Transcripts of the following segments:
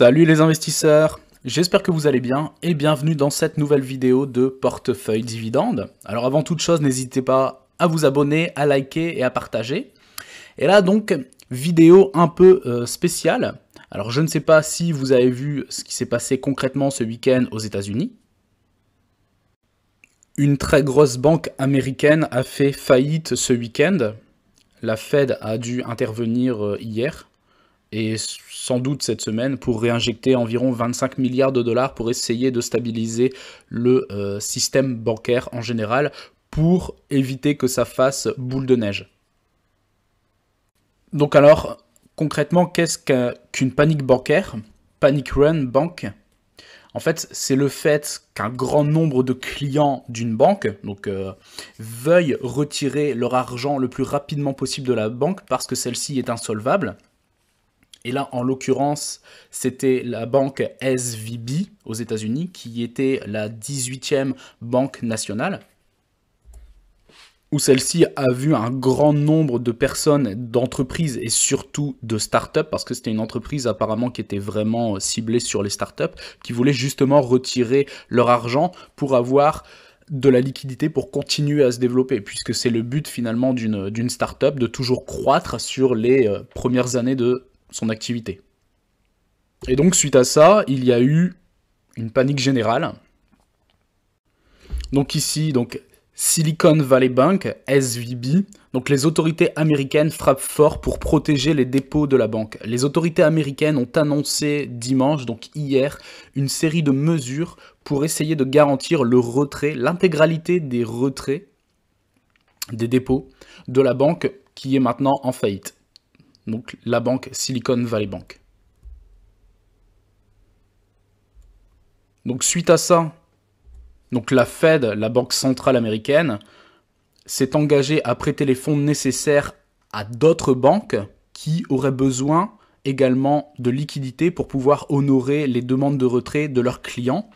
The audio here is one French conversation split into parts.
Salut les investisseurs J'espère que vous allez bien et bienvenue dans cette nouvelle vidéo de portefeuille dividende. Alors avant toute chose, n'hésitez pas à vous abonner, à liker et à partager. Et là donc, vidéo un peu euh, spéciale. Alors je ne sais pas si vous avez vu ce qui s'est passé concrètement ce week-end aux États-Unis. Une très grosse banque américaine a fait faillite ce week-end. La Fed a dû intervenir euh, hier et sans doute cette semaine pour réinjecter environ 25 milliards de dollars pour essayer de stabiliser le euh, système bancaire en général pour éviter que ça fasse boule de neige. Donc alors, concrètement, qu'est-ce qu'une panique bancaire Panic Run Bank en fait, c'est le fait qu'un grand nombre de clients d'une banque donc, euh, veuillent retirer leur argent le plus rapidement possible de la banque parce que celle-ci est insolvable. Et là, en l'occurrence, c'était la banque SVB aux États-Unis, qui était la 18e banque nationale, où celle-ci a vu un grand nombre de personnes, d'entreprises et surtout de startups, parce que c'était une entreprise apparemment qui était vraiment euh, ciblée sur les startups, qui voulait justement retirer leur argent pour avoir de la liquidité pour continuer à se développer, puisque c'est le but finalement d'une startup de toujours croître sur les euh, premières années de son activité. Et donc suite à ça, il y a eu une panique générale. Donc ici, donc Silicon Valley Bank, SVB, donc les autorités américaines frappent fort pour protéger les dépôts de la banque. Les autorités américaines ont annoncé dimanche, donc hier, une série de mesures pour essayer de garantir le retrait, l'intégralité des retraits des dépôts de la banque qui est maintenant en faillite donc la banque Silicon Valley Bank. Donc suite à ça, donc la Fed, la banque centrale américaine, s'est engagée à prêter les fonds nécessaires à d'autres banques qui auraient besoin également de liquidités pour pouvoir honorer les demandes de retrait de leurs clients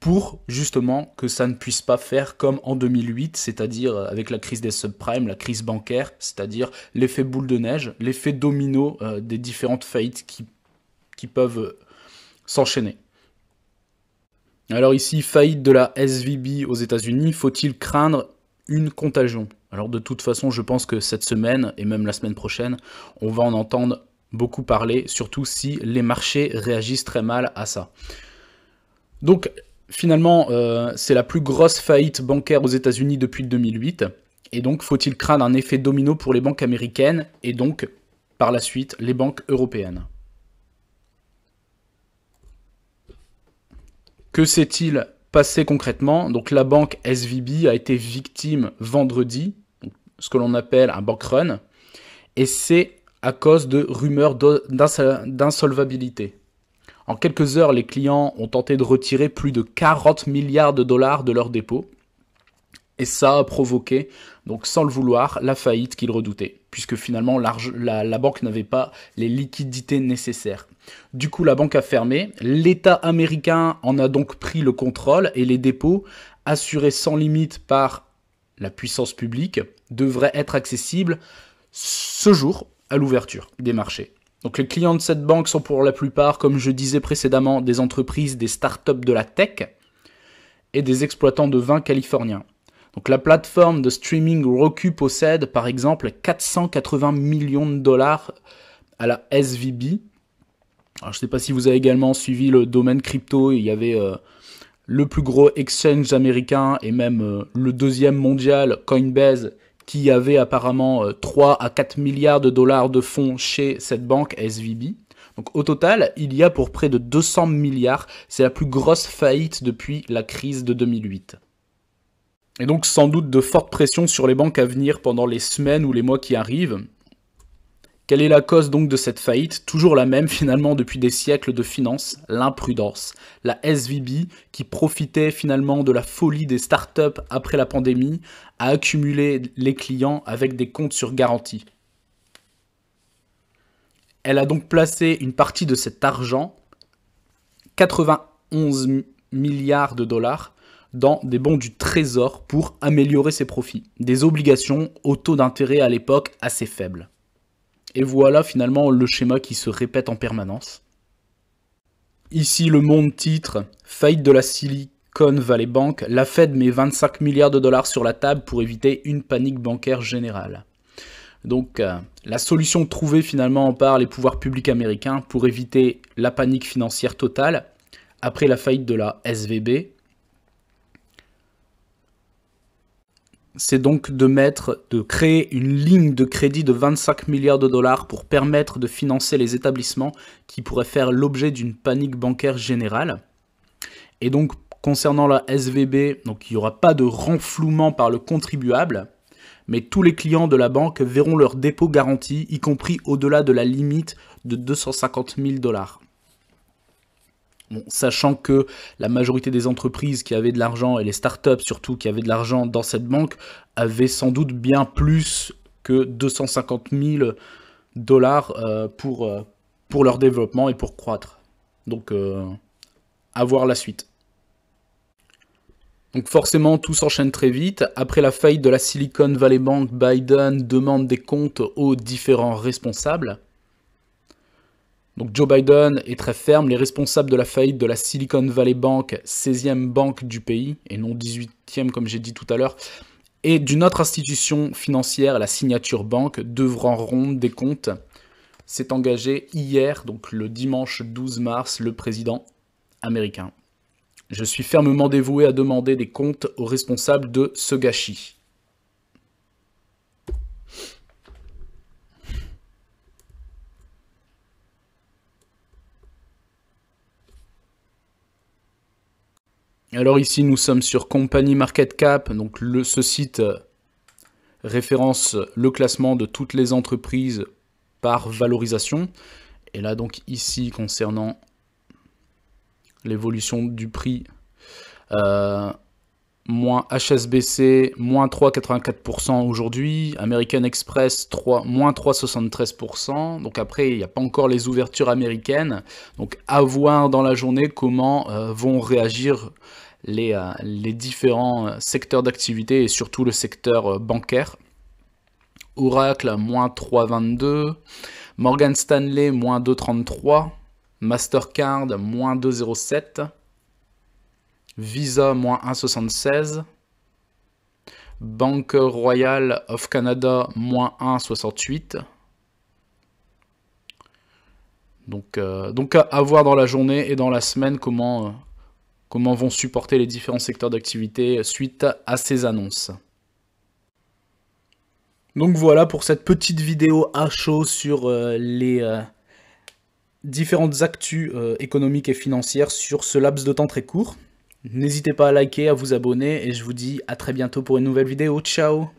pour justement que ça ne puisse pas faire comme en 2008, c'est-à-dire avec la crise des subprimes, la crise bancaire, c'est-à-dire l'effet boule de neige, l'effet domino euh, des différentes faillites qui, peuvent euh, s'enchaîner. Alors ici, faillite de la SVB aux États-Unis, faut-il craindre une contagion Alors de toute façon, je pense que cette semaine et même la semaine prochaine, on va en entendre beaucoup parler, surtout si les marchés réagissent très mal à ça. Donc finalement, euh, c'est la plus grosse faillite bancaire aux États-Unis depuis 2008. Et donc, faut-il craindre un effet domino pour les banques américaines et donc, par la suite, les banques européennes Que s'est-il passé concrètement Donc, la banque SVB a été victime vendredi, ce que l'on appelle un bank run, et c'est à cause de rumeurs d'insolvabilité. En quelques heures, les clients ont tenté de retirer plus de 40 milliards de dollars de leurs dépôts. Et ça a provoqué, donc sans le vouloir, la faillite qu'ils redoutaient, puisque finalement la, la banque n'avait pas les liquidités nécessaires. Du coup, la banque a fermé, l'État américain en a donc pris le contrôle et les dépôts, assurés sans limite par la puissance publique, devraient être accessibles ce jour à l'ouverture des marchés. Donc les clients de cette banque sont pour la plupart, comme je disais précédemment, des entreprises, des startups de la tech et des exploitants de vins californiens. Donc la plateforme de streaming Roku possède par exemple 480 millions de dollars à la SVB. Alors je ne sais pas si vous avez également suivi le domaine crypto, il y avait euh, le plus gros exchange américain et même euh, le deuxième mondial, Coinbase, qui avait apparemment 3 euh, à 4 milliards de dollars de fonds chez cette banque SVB. Donc au total, il y a pour près de 200 milliards, c'est la plus grosse faillite depuis la crise de 2008. Et donc sans doute de fortes pressions sur les banques à venir pendant les semaines ou les mois qui arrivent, quelle est la cause donc de cette faillite Toujours la même finalement depuis des siècles de finances, l'imprudence. La SVB, qui profitait finalement de la folie des startups après la pandémie, a accumulé les clients avec des comptes sur garantie. Elle a donc placé une partie de cet argent, 91 milliards de dollars, dans des bons du Trésor pour améliorer ses profits, des obligations au taux d'intérêt à l'époque assez faible. Et voilà finalement le schéma qui se répète en permanence. Ici, le monde titre Faillite de la Silicon Valley Bank, la Fed met 25 milliards de dollars sur la table pour éviter une panique bancaire générale. Donc, euh, la solution trouvée finalement par les pouvoirs publics américains pour éviter la panique financière totale après la faillite de la SVB, c'est donc de mettre, de créer une ligne de crédit de 25 milliards de dollars pour permettre de financer les établissements qui pourraient faire l'objet d'une panique bancaire générale. Et donc, concernant la SVB, il n'y aura pas de renflouement par le contribuable, mais tous les clients de la banque verront leurs dépôts garantis, y compris au-delà de la limite de 250 000 dollars sachant que la majorité des entreprises qui avaient de l'argent, et les startups surtout qui avaient de l'argent dans cette banque, avaient sans doute bien plus que 250 000 dollars euh, pour, euh, pour leur développement et pour croître. Donc, euh, à voir la suite. Donc forcément, tout s'enchaîne très vite. Après la faillite de la Silicon Valley Bank, Biden demande des comptes aux différents responsables. Donc Joe Biden est très ferme, les responsables de la faillite de la Silicon Valley Bank, 16e banque du pays, et non 18e comme j'ai dit tout à l'heure, et d'une autre institution financière, la Signature Bank, devront rendre des comptes. S'est engagé hier, donc le dimanche 12 mars, le président américain. Je suis fermement dévoué à demander des comptes aux responsables de ce gâchis. Alors ici, nous sommes sur Company Market Cap, donc le, ce site euh, référence le classement de toutes les entreprises par valorisation. Et là, donc ici, concernant l'évolution du prix, euh, moins HSBC, moins 3,84% aujourd'hui, American Express, moins 3,73%. Donc après, il n'y a pas encore les ouvertures américaines. Donc à voir dans la journée comment euh, vont réagir les, euh, différents euh, secteurs d'activité et surtout le secteur bancaire. Oracle, moins 3,22%. Morgan Stanley, moins 2,33%. Mastercard, moins 2,07%. Visa moins 1,76. Banque Royale of Canada moins 1,68. Donc, euh, donc à, voir dans la journée et dans la semaine comment, euh, comment vont supporter les différents secteurs d'activité suite à ces annonces. Donc voilà pour cette petite vidéo à chaud sur euh, les différentes actus économiques et financières sur ce laps de temps très court. N'hésitez pas à liker, à vous abonner et je vous dis à très bientôt pour une nouvelle vidéo. Ciao